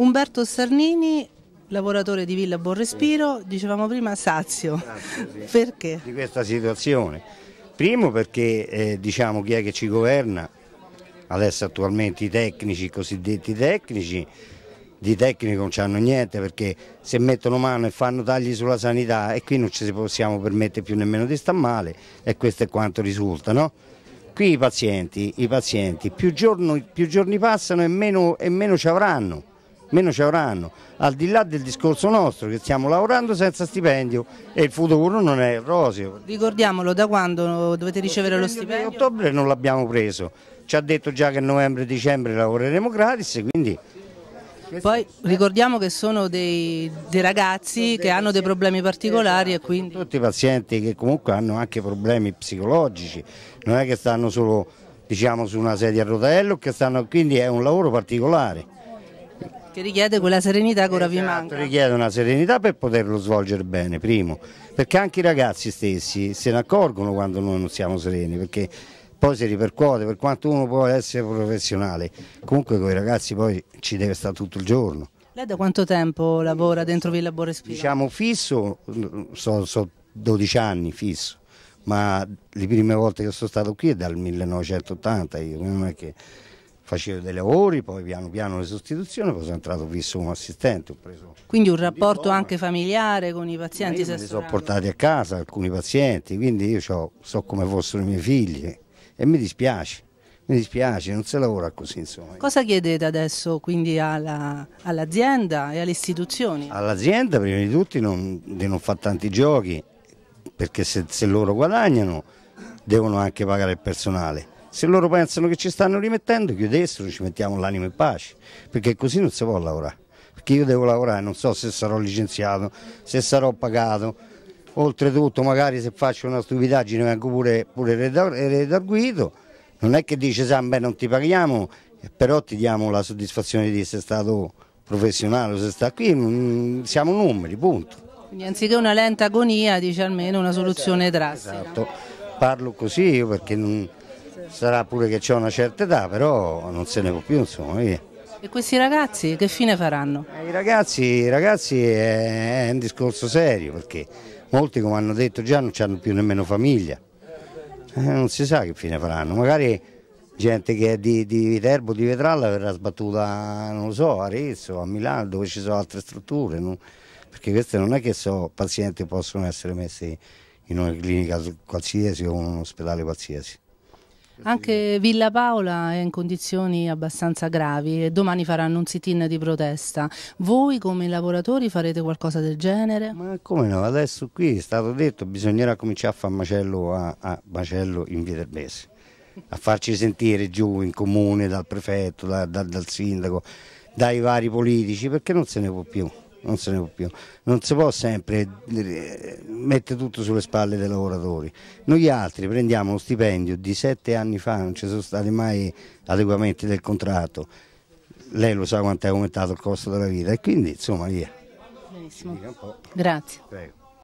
Umberto Sarnini, lavoratore di Villa Borrespiro, dicevamo prima sazio. Ah, sazio sì. Perché? Di questa situazione. Primo perché eh, diciamo chi è che ci governa, adesso attualmente i tecnici, i cosiddetti tecnici, di tecnico non hanno niente perché se mettono mano e fanno tagli sulla sanità e qui non ci possiamo permettere più nemmeno di star male e questo è quanto risulta. No? Qui i pazienti, i pazienti più, giorno, più, giorni passano e meno, e meno ci avranno meno ci avranno, al di là del discorso nostro che stiamo lavorando senza stipendio e il futuro non è rosio. Ricordiamolo, da quando dovete ricevere lo, stipendio? A ottobre non l'abbiamo preso, ci ha detto già che a novembre e dicembre lavoreremo gratis, quindi... Poi ricordiamo che sono dei, dei ragazzi che hanno dei problemi particolari esatto, e quindi... Tutti pazienti che comunque hanno anche problemi psicologici, non è che stanno solo diciamo, su una sedia a rotello, che stanno, quindi è un lavoro particolare. Che richiede quella serenità che ora vi esatto, manca. Richiede una serenità per poterlo svolgere bene, primo, perché anche i ragazzi stessi se ne accorgono quando noi non siamo sereni, perché poi si ripercuote, per quanto uno può essere professionale, comunque con i ragazzi poi ci deve stare tutto il giorno. Lei da quanto tempo lavora dentro Villa Borespina? Diciamo fisso, sono so 12 anni fisso, ma le prime volte che sono stato qui è dal 1980, io non è che facevo dei lavori, poi piano piano le sostituzioni, poi sono entrato visto come assistente. quindi un rapporto anche familiare con i pazienti? Io me li sono portati a casa alcuni pazienti, quindi io so come fossero i miei figli e mi dispiace. Mi dispiace, non si lavora così insomma. Cosa chiedete adesso quindi all'azienda e alle istituzioni? All'azienda prima di tutto non, di non fare tanti giochi, perché se, se loro guadagnano devono anche pagare il personale se loro pensano che ci stanno rimettendo, chiudessero, ci mettiamo l'anima in pace, perché così non si può lavorare. Perché io devo lavorare, non so se sarò licenziato, se sarò pagato, oltretutto magari se faccio una stupidaggine vengo pure, pure redarguito, non è che dice San beh non ti paghiamo, però ti diamo la soddisfazione di essere stato professionale, se sta qui, mm, siamo numeri, punto. Quindi anziché una lenta agonia dice almeno una esatto, soluzione esatto, drastica. Esatto, parlo così io perché non sarà pure che c'è una certa età, però non se ne può più insomma. Via. E questi ragazzi che fine faranno? Eh, I ragazzi, i ragazzi è, eh, è, un discorso serio perché molti come hanno detto già non hanno più nemmeno famiglia, eh, non si sa che fine faranno, magari gente che è di, di Viterbo, di Vetralla verrà sbattuta, non lo so, a Arezzo, a Milano dove ci sono altre strutture, non, perché queste non è che so, pazienti possono essere messi in una clinica qualsiasi o in un ospedale qualsiasi. Anche Villa Paola è in condizioni abbastanza gravi e domani faranno un sit-in di protesta. Voi come lavoratori farete qualcosa del genere? Ma come no, adesso qui è stato detto bisognerà cominciare a fare macello a, a macello in via del Bese, a farci sentire giù in comune, dal prefetto, da, da, dal sindaco, dai vari politici, perché non se ne può più non se ne può più. Non si può sempre eh, mettere tutto sulle spalle dei lavoratori. Noi altri prendiamo uno stipendio di sette anni fa, non ci sono stati mai adeguamenti del contratto. Lei lo sa quanto è aumentato il costo della vita e quindi insomma via. Benissimo. Grazie. Prego.